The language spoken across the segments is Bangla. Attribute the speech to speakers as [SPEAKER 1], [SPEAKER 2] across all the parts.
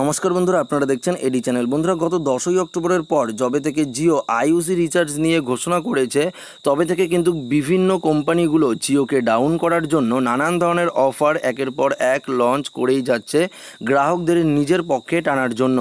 [SPEAKER 1] নমস্কার বন্ধুরা আপনারা দেখছেন এডি চ্যানেল বন্ধুরা গত দশই অক্টোবরের পর যবে থেকে জিও আইউসি রিচার্জ নিয়ে ঘোষণা করেছে তবে থেকে কিন্তু বিভিন্ন কোম্পানিগুলো জিওকে ডাউন করার জন্য নানান ধরনের অফার একের পর এক লঞ্চ করেই যাচ্ছে গ্রাহকদের নিজের পক্ষে টানার জন্য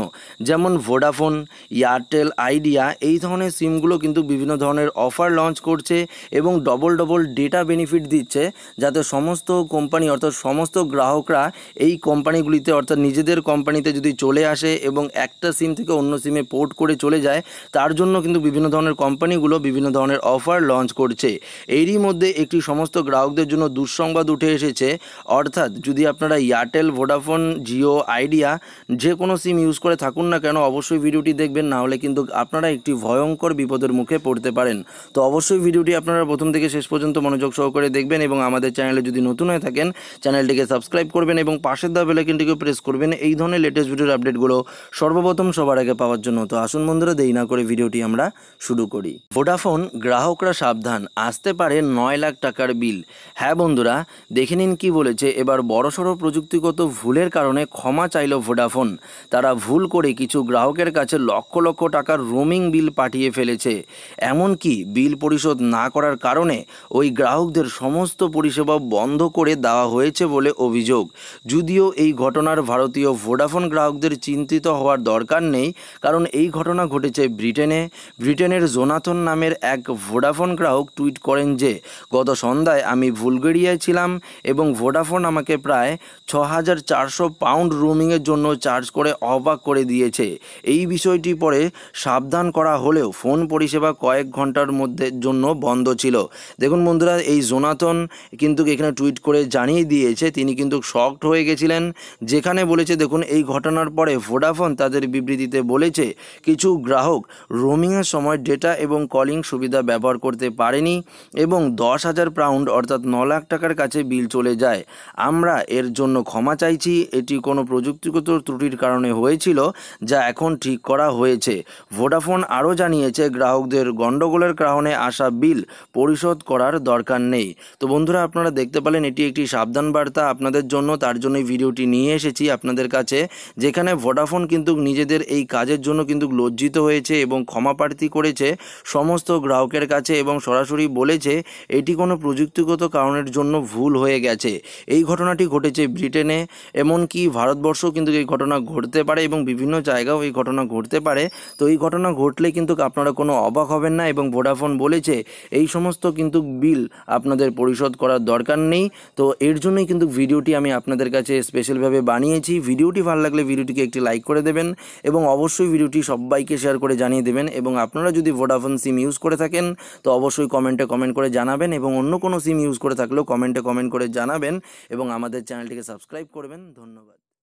[SPEAKER 1] যেমন ভোডাফোন এয়ারটেল আইডিয়া এই ধরনের সিমগুলো কিন্তু বিভিন্ন ধরনের অফার লঞ্চ করছে এবং ডবল ডবল ডেটা বেনিফিট দিচ্ছে যাতে সমস্ত কোম্পানি অর্থাৎ সমস্ত গ্রাহকরা এই কোম্পানিগুলিতে অর্থাৎ নিজেদের কোম্পানিতে যদি চলে আসে এবং একটা সিম থেকে অন্য সিমে পোর্ট করে চলে যায় তার জন্য কিন্তু বিভিন্ন ধরনের কোম্পানিগুলো বিভিন্ন ধরনের অফার লঞ্চ করছে এরই মধ্যে একটি সমস্ত গ্রাহকদের জন্য দুঃসংবাদ উঠে এসেছে অর্থাৎ যদি আপনারা এয়ারটেল ভোডাফোন জিও আইডিয়া যে কোনো সিম ইউজ করে থাকুন না কেন অবশ্যই ভিডিওটি দেখবেন না হলে কিন্তু আপনারা একটি ভয়ঙ্কর বিপদের মুখে পড়তে পারেন তো অবশ্যই ভিডিওটি আপনারা প্রথম থেকে শেষ পর্যন্ত মনোযোগ সহকারে দেখবেন এবং আমাদের চ্যানেলে যদি নতুন হয়ে থাকেন চ্যানেলটিকে সাবস্ক্রাইব করবেন এবং পাশের কিন্তু কেউ প্রেস করবেন এই ধরনের লেটেস্ট লেটেস্ট ভিডিওর আপডেটগুলো সর্বপ্রথম সবার আগে পাওয়ার জন্য তো আসুন বন্ধুরা দেই না করে ভিডিওটি আমরা শুরু করি ভোডাফোন গ্রাহকরা সাবধান আসতে পারে নয় লাখ টাকার বিল হ্যাঁ বন্ধুরা দেখে নিন কী বলেছে এবার বড়সড় প্রযুক্তিগত ভুলের কারণে ক্ষমা চাইল ভোডাফোন তারা ভুল করে কিছু গ্রাহকের কাছে লক্ষ লক্ষ টাকার রোমিং বিল পাঠিয়ে ফেলেছে এমনকি বিল পরিশোধ না করার কারণে ওই গ্রাহকদের সমস্ত পরিষেবা বন্ধ করে দেওয়া হয়েছে বলে অভিযোগ যদিও এই ঘটনার ভারতীয় ভোডাফোন গ্রাহকদের চিন্তিত হওয়ার দরকার নেই কারণ এই ঘটনা ঘটেছে ব্রিটেনে ব্রিটেনের জোনাথন নামের এক ভোডাফোন গ্রাহক টুইট করেন যে গত সন্ধ্যায় আমি ভুলগেরিয়ায় ছিলাম এবং ভোডাফোন আমাকে প্রায় ছ হাজার চারশো পাউন্ড রুমিংয়ের জন্য চার্জ করে অবাক করে দিয়েছে এই বিষয়টি পরে সাবধান করা হলেও ফোন পরিষেবা কয়েক ঘন্টার মধ্যে জন্য বন্ধ ছিল দেখুন বন্ধুরা এই জোনাথন কিন্তু এখানে টুইট করে জানিয়ে দিয়েছে তিনি কিন্তু শক্ট হয়ে গেছিলেন যেখানে বলেছে দেখুন এই ঘটনা ঘটানোর পরে ভোডাফোন তাদের বিবৃতিতে বলেছে কিছু গ্রাহক রোমিংয়ের সময় ডেটা এবং কলিং সুবিধা ব্যবহার করতে পারেনি এবং দশ হাজার পাউন্ড অর্থাৎ ন লাখ টাকার কাছে বিল চলে যায় আমরা এর জন্য ক্ষমা চাইছি এটি কোনো প্রযুক্তিগত ত্রুটির কারণে হয়েছিল যা এখন ঠিক করা হয়েছে ভোডাফোন আরও জানিয়েছে গ্রাহকদের গণ্ডগোলের কারণে আসা বিল পরিশোধ করার দরকার নেই তো বন্ধুরা আপনারা দেখতে পেলেন এটি একটি সাবধান বার্তা আপনাদের জন্য তার জন্য ভিডিওটি নিয়ে এসেছি আপনাদের কাছে যেখানে ভোডাফোন কিন্তু নিজেদের এই কাজের জন্য কিন্তু লজ্জিত হয়েছে এবং ক্ষমাপ্রার্থী করেছে সমস্ত গ্রাহকের কাছে এবং সরাসরি বলেছে এটি কোনো প্রযুক্তিগত কারণের জন্য ভুল হয়ে গেছে এই ঘটনাটি ঘটেছে ব্রিটেনে এমনকি ভারতবর্ষ কিন্তু এই ঘটনা ঘটতে পারে এবং বিভিন্ন জায়গাও এই ঘটনা ঘটতে পারে তো এই ঘটনা ঘটলে কিন্তু আপনারা কোনো অবাক হবেন না এবং ভোডাফোন বলেছে এই সমস্ত কিন্তু বিল আপনাদের পরিশোধ করার দরকার নেই তো এর জন্যই কিন্তু ভিডিওটি আমি আপনাদের কাছে স্পেশালভাবে বানিয়েছি ভিডিওটি ভালো লাগলে থাকলে ভিডিওটিকে একটি লাইক করে দেবেন এবং অবশ্যই ভিডিওটি সবাইকে শেয়ার করে জানিয়ে দেবেন এবং আপনারা যদি ভোডাফোন সিম ইউজ করে থাকেন তো অবশ্যই কমেন্টে কমেন্ট করে জানাবেন এবং অন্য কোনো সিম ইউজ করে থাকলেও কমেন্টে কমেন্ট করে জানাবেন এবং আমাদের চ্যানেলটিকে সাবস্ক্রাইব করবেন ধন্যবাদ